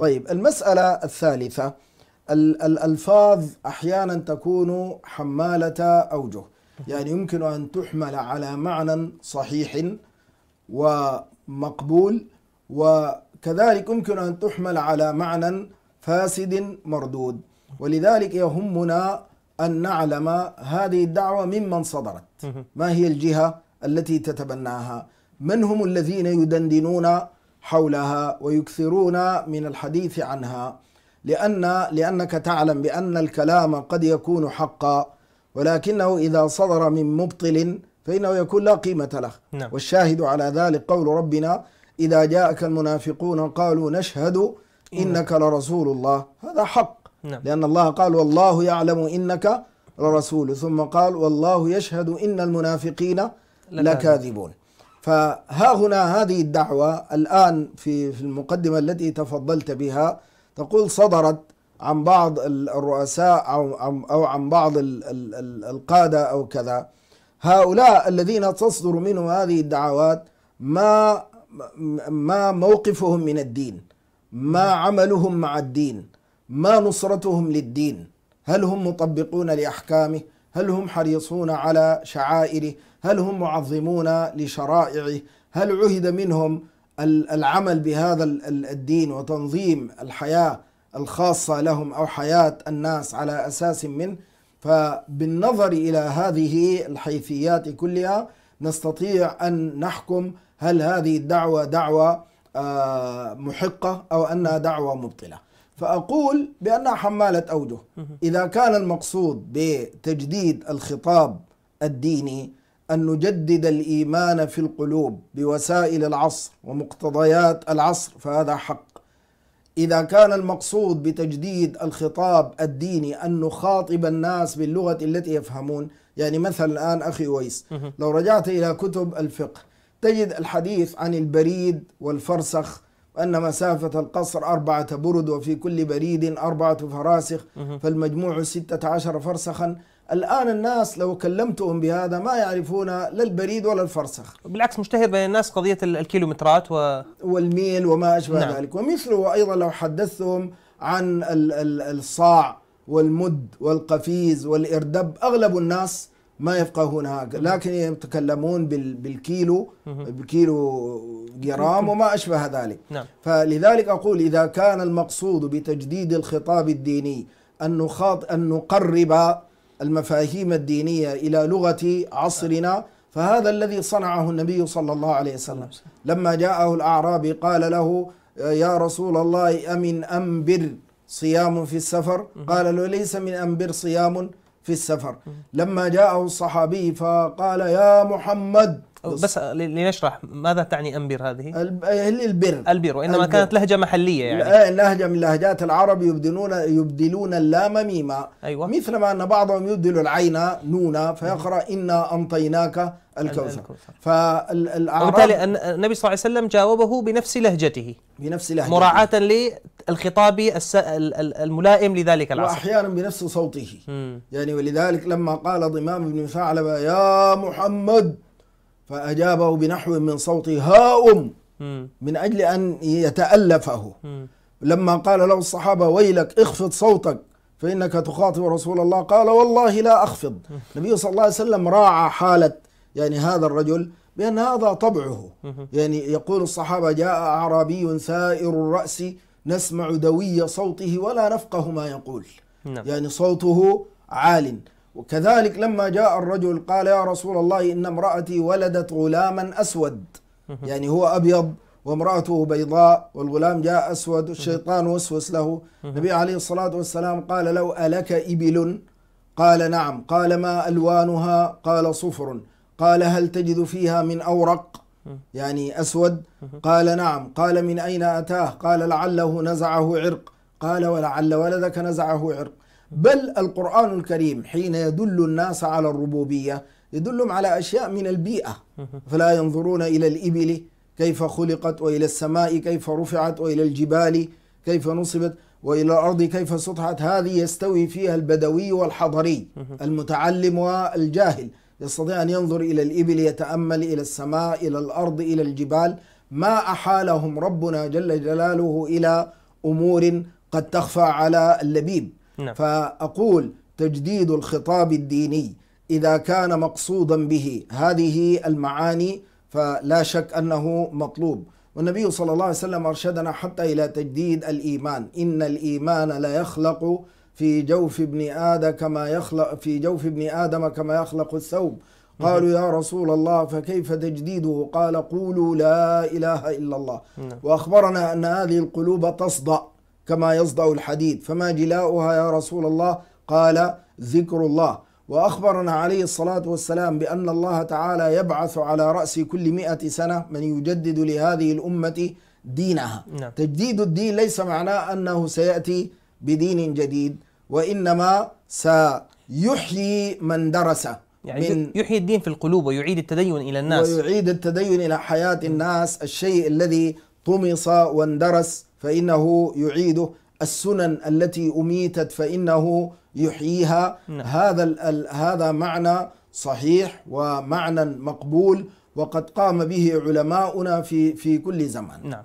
طيب المسألة الثالثة الألفاظ أحيانا تكون حمالة أوجه يعني يمكن أن تحمل على معنى صحيح ومقبول وكذلك يمكن أن تحمل على معنى فاسد مردود ولذلك يهمنا أن نعلم هذه الدعوة ممن صدرت ما هي الجهة التي تتبناها من هم الذين يدندنون حولها ويكثرون من الحديث عنها لأن لأنك تعلم بأن الكلام قد يكون حقا ولكنه إذا صدر من مبطل فإنه يكون لا قيمة له نعم. والشاهد على ذلك قول ربنا إذا جاءك المنافقون قالوا نشهد إنك نعم. لرسول الله هذا حق نعم. لأن الله قال والله يعلم إنك لرسول ثم قال والله يشهد إن المنافقين لكاذبون فها هنا هذه الدعوة الآن في المقدمة التي تفضلت بها تقول صدرت عن بعض الرؤساء أو عن بعض القادة أو كذا هؤلاء الذين تصدر منهم هذه الدعوات ما ما موقفهم من الدين ما عملهم مع الدين ما نصرتهم للدين هل هم مطبقون لأحكامه هل هم حريصون على شعائره هل هم معظمون لشرائعه هل عهد منهم العمل بهذا الدين وتنظيم الحياه الخاصه لهم او حياه الناس على اساس منه فبالنظر الى هذه الحيثيات كلها نستطيع ان نحكم هل هذه الدعوه دعوه آه، محقه او انها دعوه مبطله فأقول بأنها حمالة أوجه إذا كان المقصود بتجديد الخطاب الديني أن نجدد الإيمان في القلوب بوسائل العصر ومقتضيات العصر فهذا حق إذا كان المقصود بتجديد الخطاب الديني أن نخاطب الناس باللغة التي يفهمون يعني مثلا الآن أخي ويس لو رجعت إلى كتب الفقه تجد الحديث عن البريد والفرسخ وأن مسافة القصر أربعة برد وفي كل بريد أربعة فراسخ فالمجموع ستة عشر فرسخا الآن الناس لو كلمتهم بهذا ما يعرفون لا البريد ولا الفرسخ بالعكس مشتهر بين الناس قضية الكيلومترات و... والميل وما أشبه نعم. ذلك ومثله أيضا لو حدثتهم عن الصاع والمد والقفيز والإردب أغلب الناس ما يفقهونها لكن يتكلمون بالكيلو بكيلو جرام وما أشبه ذلك نعم. فلذلك أقول إذا كان المقصود بتجديد الخطاب الديني أن, نخاط أن نقرب المفاهيم الدينية إلى لغة عصرنا فهذا الذي صنعه النبي صلى الله عليه وسلم لما جاءه الأعرابي قال له يا رسول الله أمن أنبر صيام في السفر قال له ليس من أنبر صيام في السفر لما جاءه الصحابي فقال يا محمد بس لنشرح ماذا تعني أنبر هذه؟ البر البر وإنما البر. كانت لهجة محلية يعني لهجة من لهجات العرب يبدلون يبدلون اللام ميما أيوة. مثل ما أن بعضهم يبدل العين نونا فيقرأ إنا أنطيناك الكوثر فالأعراب وبالتالي النبي صلى الله عليه وسلم جاوبه بنفس لهجته بنفس لهجته مراعاة الخطابي الملائم لذلك العصر وأحيانا بنفس صوته مم. يعني ولذلك لما قال ضمام بن ثعلبة يا محمد فأجابه بنحو من صوت هاؤم من أجل أن يتألفه مم. لما قال له الصحابة ويلك اخفض صوتك فإنك تخاطب رسول الله قال والله لا أخفض النبي صلى الله عليه وسلم راعى حالة يعني هذا الرجل بأن هذا طبعه يعني يقول الصحابة جاء أعرابي سائر الرأس نسمع دوي صوته ولا نفقه ما يقول نعم. يعني صوته عال وكذلك لما جاء الرجل قال يا رسول الله إن امرأتي ولدت غلاما أسود يعني هو أبيض وامرأته بيضاء والغلام جاء أسود الشيطان وسوس له النبي عليه الصلاة والسلام قال لو ألك إبل قال نعم قال ما ألوانها قال صفر قال هل تجد فيها من أورق يعني أسود قال نعم قال من أين أتاه قال لعله نزعه عرق قال ولعل ولدك نزعه عرق بل القرآن الكريم حين يدل الناس على الربوبية يدلهم على أشياء من البيئة فلا ينظرون إلى الإبل كيف خلقت وإلى السماء كيف رفعت وإلى الجبال كيف نصبت وإلى الأرض كيف سطحت هذه يستوي فيها البدوي والحضري المتعلم والجاهل يستطيع أن ينظر إلى الإبل يتأمل إلى السماء إلى الأرض إلى الجبال ما أحالهم ربنا جل جلاله إلى أمور قد تخفى على اللبيب نعم. فأقول تجديد الخطاب الديني إذا كان مقصودا به هذه المعاني فلا شك أنه مطلوب والنبي صلى الله عليه وسلم أرشدنا حتى إلى تجديد الإيمان إن الإيمان لا يخلق في جوف ابن آدم كما يخلق في جوف ابن آدم كما يخلق الثوب قالوا يا رسول الله فكيف تجديده قال قولوا لا إله إلا الله نعم. وأخبرنا أن هذه القلوب تصدأ كما يصدأ الحديد فما جلاؤها يا رسول الله قال ذكر الله وأخبرنا عليه الصلاة والسلام بأن الله تعالى يبعث على رأس كل مئة سنة من يجدد لهذه الأمة دينها نعم. تجديد الدين ليس معناه أنه سيأتي بدين جديد وإنما سيحيي من درسه يعني يحيي الدين في القلوب ويعيد التدين إلى الناس ويعيد التدين إلى حياة الناس الشيء الذي طمس واندرس فإنه يعيده السنن التي أميتت فإنه يحييها نعم. هذا هذا معنى صحيح ومعنى مقبول وقد قام به علماؤنا في في كل زمان نعم.